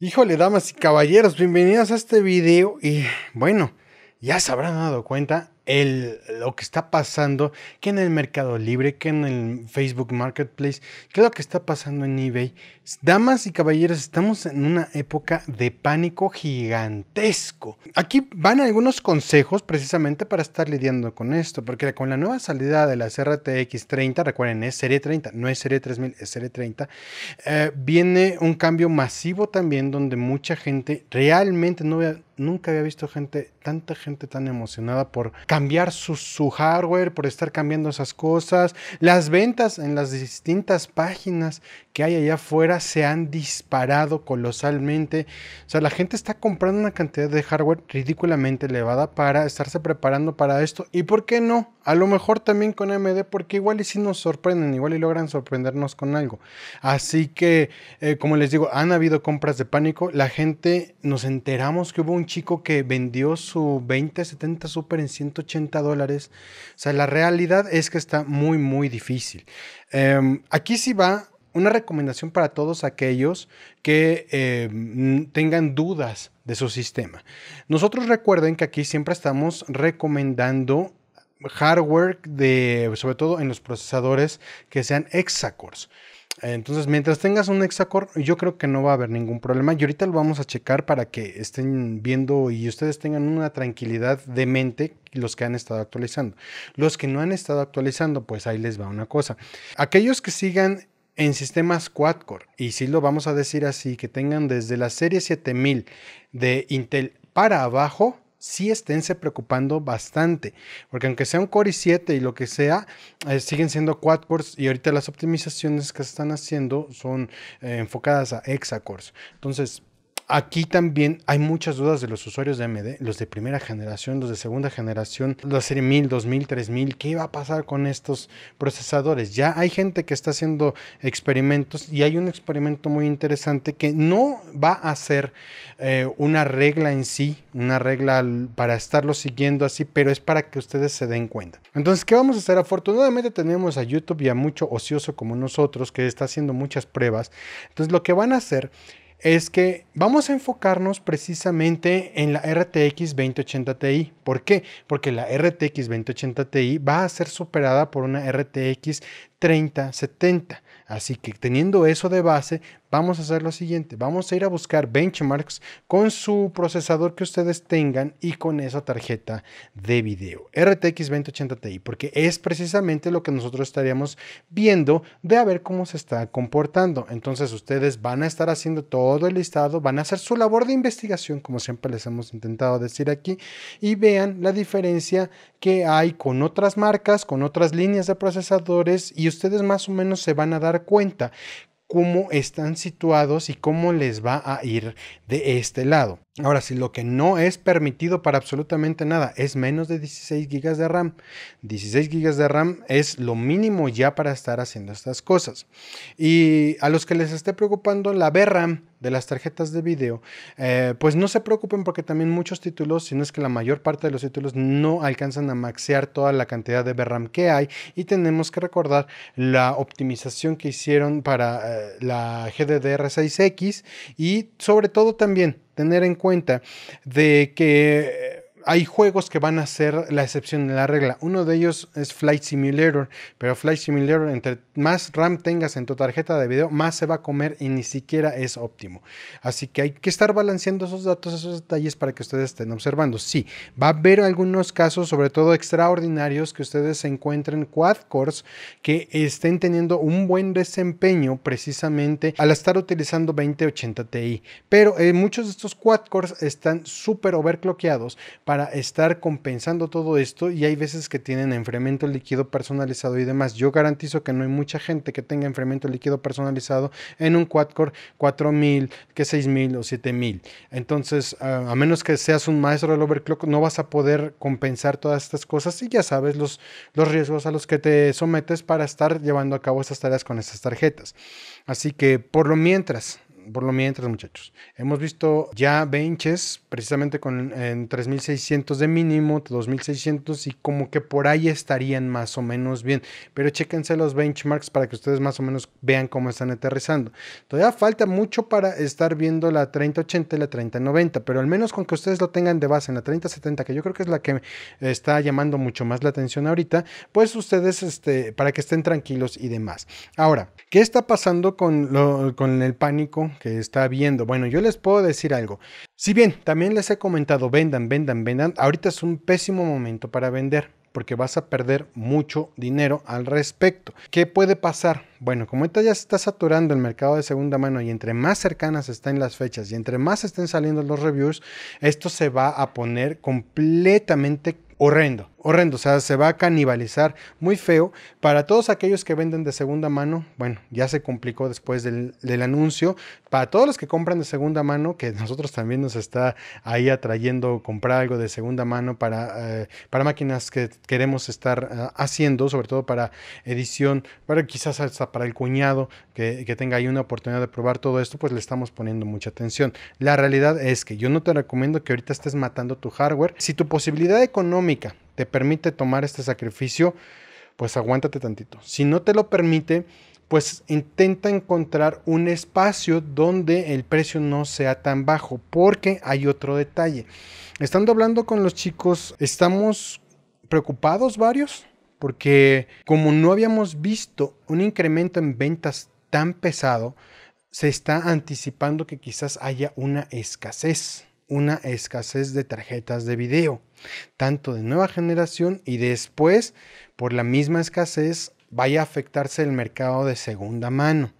Híjole, damas y caballeros, bienvenidos a este video y bueno, ya se habrán dado cuenta, lo que está pasando, que en el Mercado Libre, que en el Facebook Marketplace, que lo que está pasando en eBay. Damas y caballeros, estamos en una época de pánico gigantesco. Aquí van algunos consejos precisamente para estar lidiando con esto, porque con la nueva salida de la RTX 30, recuerden, es serie 30, no es serie 3000, es serie 30, eh, viene un cambio masivo también donde mucha gente realmente no nunca había visto gente, tanta gente tan emocionada por cambiar su, hardware, por estar cambiando esas cosas. Las ventas en las distintas páginas que hay allá afuera se han disparado colosalmente. O sea, la gente está comprando una cantidad de hardware ridículamente elevada para estarse preparando para esto. ¿Y por qué no? A lo mejor también con md porque igual y si nos sorprenden, igual y logran sorprendernos con algo. Así que, eh, como les digo, han habido compras de pánico. La gente nos enteramos que hubo un chico que vendió su 2070 Super en 180 dólares. O sea, la realidad es que está muy, muy difícil. Em, aquí sí va una recomendación para todos aquellos que em, tengan dudas de su sistema. Nosotros recuerden que aquí siempre estamos recomendando hardware de, sobre todo en los procesadores que sean hexacores. Entonces, mientras tengas un hexacore, yo creo que no va a haber ningún problema. Y ahorita lo vamos a checar para que estén viendo y ustedes tengan una tranquilidad de mente los que han estado actualizando. Los que no han estado actualizando, pues ahí les va una cosa. Aquellos que sigan en sistemas quadcore core y si lo vamos a decir así, que tengan desde la serie 7000 de Intel para abajo, sí esténse preocupando bastante, porque aunque sea un Core i7 y lo que sea, eh, siguen siendo quad cores y ahorita las optimizaciones que se están haciendo son eh, enfocadas a cores, Entonces, Aquí también hay muchas dudas de los usuarios de MD, los de primera generación, los de segunda generación, los serie 1000, 2000, 3000, ¿qué va a pasar con estos procesadores? Ya hay gente que está haciendo experimentos y hay un experimento muy interesante que no va a ser eh, una regla en sí, una regla para estarlo siguiendo así, pero es para que ustedes se den cuenta. Entonces, ¿qué vamos a hacer? Afortunadamente tenemos a YouTube y a mucho ocioso como nosotros que está haciendo muchas pruebas. Entonces, lo que van a hacer es que vamos a enfocarnos precisamente en la RTX 2080 Ti. ¿Por qué? Porque la RTX 2080 Ti va a ser superada por una RTX 3070. Así que teniendo eso de base, vamos a hacer lo siguiente, vamos a ir a buscar benchmarks con su procesador que ustedes tengan y con esa tarjeta de video RTX 2080 Ti, porque es precisamente lo que nosotros estaríamos viendo de a ver cómo se está comportando. Entonces ustedes van a estar haciendo todo el listado, van a hacer su labor de investigación, como siempre les hemos intentado decir aquí, y vean la diferencia que hay con otras marcas, con otras líneas de procesadores, y ustedes más o menos se van a dar cuenta cómo están situados y cómo les va a ir de este lado. Ahora, si lo que no es permitido para absolutamente nada es menos de 16 GB de RAM, 16 GB de RAM es lo mínimo ya para estar haciendo estas cosas. Y a los que les esté preocupando la VRAM, de las tarjetas de video, eh, pues no se preocupen porque también muchos títulos, si no es que la mayor parte de los títulos no alcanzan a maxear toda la cantidad de VRAM que hay y tenemos que recordar la optimización que hicieron para eh, la GDDR6X y sobre todo también tener en cuenta de que eh, hay juegos que van a ser la excepción de la regla. Uno de ellos es Flight Simulator, pero Flight Simulator, entre más RAM tengas en tu tarjeta de video, más se va a comer y ni siquiera es óptimo. Así que hay que estar balanceando esos datos, esos detalles para que ustedes estén observando. Sí, va a haber algunos casos, sobre todo extraordinarios, que ustedes encuentren quad cores que estén teniendo un buen desempeño precisamente al estar utilizando 2080 Ti. Pero eh, muchos de estos quad cores están súper overclockeados para para estar compensando todo esto y hay veces que tienen enfriamiento líquido personalizado y demás. Yo garantizo que no hay mucha gente que tenga enfriamiento líquido personalizado en un quad-core 4000, que 6000 o 7000. Entonces, ah, a menos que seas un maestro del overclock, no vas a poder compensar todas estas cosas y ya sabes los, los riesgos a los que te sometes para estar llevando a cabo estas tareas con estas tarjetas. Así que por lo mientras, por lo mientras, muchachos. Hemos visto ya benches, precisamente con en 3600 de mínimo, 2600 y como que por ahí estarían más o menos bien. Pero chéquense los benchmarks para que ustedes más o menos vean cómo están aterrizando. Todavía falta mucho para estar viendo la 3080 y la 3090, pero al menos con que ustedes lo tengan de base en la 3070, que yo creo que es la que está llamando mucho más la atención ahorita, pues ustedes, este, para que estén tranquilos y demás. Ahora, ¿qué está pasando con, con el pánico que está viendo, bueno, yo les puedo decir algo. Si bien también les he comentado, vendan, vendan, vendan, ahorita es un pésimo momento para vender porque vas a perder mucho dinero al respecto. ¿Qué puede pasar? Bueno, como esta ya se está saturando el mercado de segunda mano y entre más cercanas están las fechas y entre más estén saliendo los reviews, esto se va a poner completamente horrendo, horrendo, o sea, se va a canibalizar muy feo. Para todos aquellos que venden de segunda mano, bueno, ya se complicó después del, anuncio. Para todos los que compran de segunda mano, que nosotros también nos está ahí atrayendo comprar algo de segunda mano para, eh, para máquinas que queremos estar eh, haciendo, sobre todo para edición, para quizás hasta para el cuñado que, que tenga ahí una oportunidad de probar todo esto, pues le estamos poniendo mucha atención. La realidad es que yo no te recomiendo que ahorita estés matando tu hardware. Si tu posibilidad económica te permite tomar este sacrificio, pues aguántate tantito. Si no te lo permite, pues intenta encontrar un espacio donde el precio no sea tan bajo, porque hay otro detalle. Estando hablando con los chicos, estamos preocupados varios, porque como no habíamos visto un incremento en ventas tan pesado, se está anticipando que quizás haya una escasez una escasez de tarjetas de video, tanto de nueva generación y después, por la misma escasez, vaya a afectarse el mercado de segunda mano.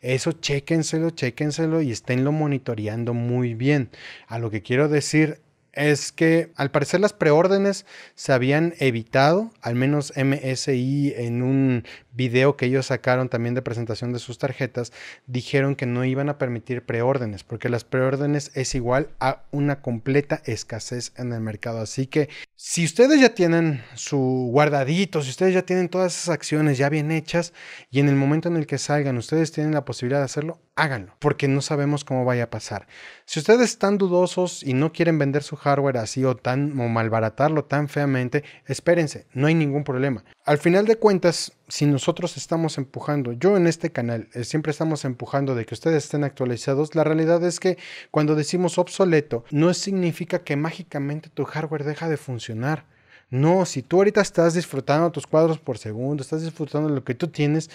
Eso chéquenselo, chéquenselo y esténlo monitoreando muy bien. A lo que quiero decir es que al parecer las preórdenes se habían evitado, al menos MSI en un video que ellos sacaron también de presentación de sus tarjetas, dijeron que no iban a permitir preórdenes, porque las preórdenes es igual a una completa escasez en el mercado. Así que si ustedes ya tienen su guardadito, si ustedes ya tienen todas esas acciones ya bien hechas y en el momento en el que salgan ustedes tienen la posibilidad de hacerlo, háganlo, porque no sabemos cómo vaya a pasar. Si ustedes están dudosos y no quieren vender su hardware así o tan malbaratarlo tan feamente, espérense, no hay ningún problema. Al final de cuentas, si nosotros estamos empujando, yo en este canal eh, siempre estamos empujando de que ustedes estén actualizados, la realidad es que cuando decimos obsoleto, no significa que mágicamente tu hardware deja de funcionar. No, si tú ahorita estás disfrutando tus cuadros por segundo, estás disfrutando lo que tú tienes,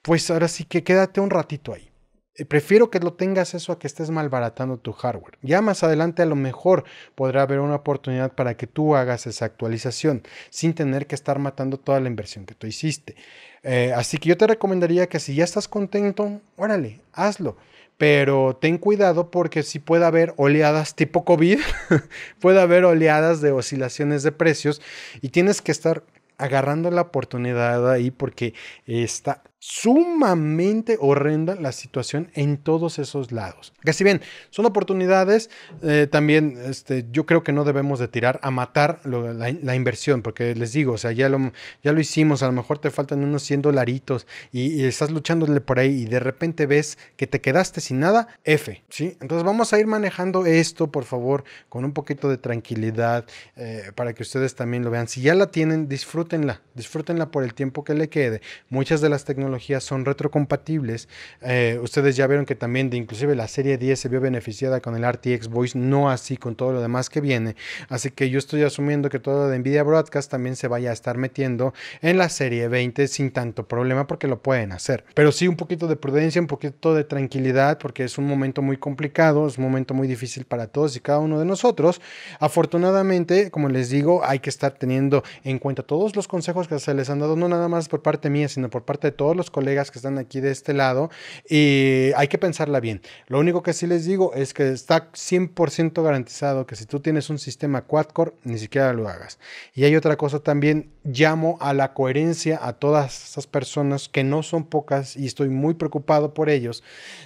pues ahora sí que quédate un ratito ahí. Eh, prefiero que lo tengas eso a que estés malbaratando tu hardware. Ya más adelante a lo mejor podrá haber una oportunidad para que tú hagas esa actualización sin tener que estar matando toda la inversión que tú hiciste. Eh, así que yo te recomendaría que si ya estás contento, órale, hazlo. Pero ten cuidado porque si puede haber oleadas tipo COVID, puede haber oleadas de oscilaciones de precios y tienes que estar agarrando la oportunidad ahí porque está sumamente horrenda la situación en todos esos lados. Que si bien son oportunidades, eh, también este, yo creo que no debemos de tirar a matar la, inversión, porque les digo, o sea, ya lo, ya lo hicimos, a lo mejor te faltan unos 100 dolaritos y, estás luchándole por ahí y de repente ves que te quedaste sin nada, F, ¿sí? Entonces vamos a ir manejando esto, por favor, con un poquito de tranquilidad eh, para que ustedes también lo vean. Si ya la tienen, disfrútenla, disfrútenla por el tiempo que le quede. Muchas de las tecnologías son retrocompatibles. Eh, ustedes ya vieron que también de inclusive la serie 10 se vio beneficiada con el RTX Voice, no así con todo lo demás que viene. Así que yo estoy asumiendo que todo de Nvidia Broadcast también se vaya a estar metiendo en la serie 20 sin tanto problema porque lo pueden hacer. Pero sí un poquito de prudencia, un poquito de tranquilidad porque es un momento muy complicado, es un momento muy difícil para todos y cada uno de nosotros. Afortunadamente, como les digo, hay que estar teniendo en cuenta todos los consejos que se les han dado, no nada más por parte mía, sino por parte de todos los colegas que están aquí de este lado y hay que pensarla bien. Lo único que sí les digo es que está 100% garantizado que si tú tienes un sistema quad-core, ni siquiera lo hagas. Y hay otra cosa también, llamo a la coherencia a todas esas personas que no son pocas y estoy muy preocupado por ellos,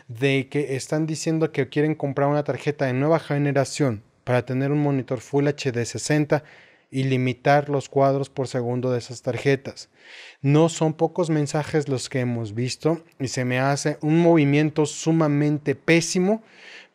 de que están diciendo que quieren comprar una tarjeta de nueva generación para tener un monitor Full HD 60 y limitar los cuadros por segundo de esas tarjetas. No son pocos mensajes los que hemos visto y se me hace un movimiento sumamente pésimo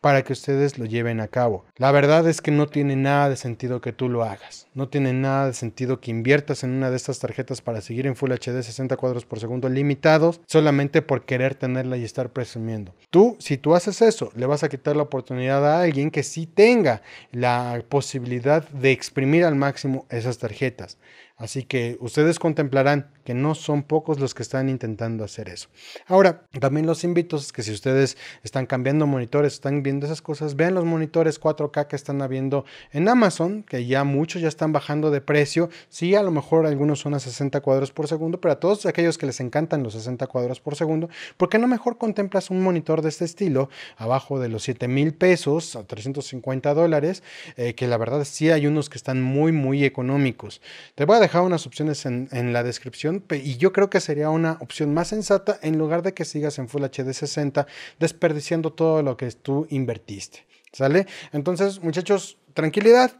para que ustedes lo lleven a cabo. La verdad es que no tiene nada de sentido que tú lo hagas. No tiene nada de sentido que inviertas en una de estas tarjetas para seguir en Full HD 60 cuadros por segundo limitados solamente por querer tenerla y estar presumiendo. Tú, si tú haces eso, le vas a quitar la oportunidad a alguien que sí tenga la posibilidad de exprimir al máximo esas tarjetas. Así que ustedes contemplarán que no son pocos los que están intentando hacer eso. Ahora, también los invito a que si ustedes están cambiando monitores, están viendo esas cosas, vean los monitores 4K que están habiendo en Amazon, que ya muchos ya están bajando de precio. Sí, a lo mejor algunos son a 60 cuadros por segundo, pero a todos aquellos que les encantan los 60 cuadros por segundo, ¿por qué no mejor contemplas un monitor de este estilo abajo de los 7 mil pesos a 350 dólares? Eh, que la verdad sí hay unos que están muy, muy económicos. Te voy a dejado unas opciones en, en, la descripción y yo creo que sería una opción más sensata en lugar de que sigas en Full HD 60 desperdiciando todo lo que tú invertiste. ¿Sale? Entonces, muchachos, tranquilidad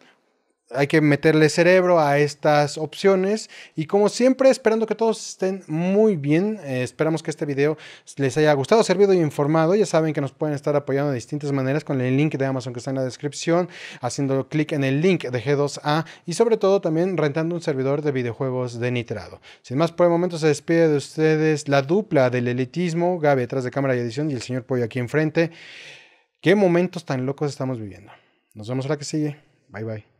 hay que meterle cerebro a estas opciones y como siempre esperando que todos estén muy bien eh, esperamos que este video les haya gustado servido y informado ya saben que nos pueden estar apoyando de distintas maneras con el link de Amazon que está en la descripción haciendo clic en el link de G2A y sobre todo también rentando un servidor de videojuegos de nitrado sin más por el momento se despide de ustedes la dupla del elitismo Gaby detrás de cámara y edición y el señor Pollo aquí enfrente qué momentos tan locos estamos viviendo nos vemos la que sigue bye bye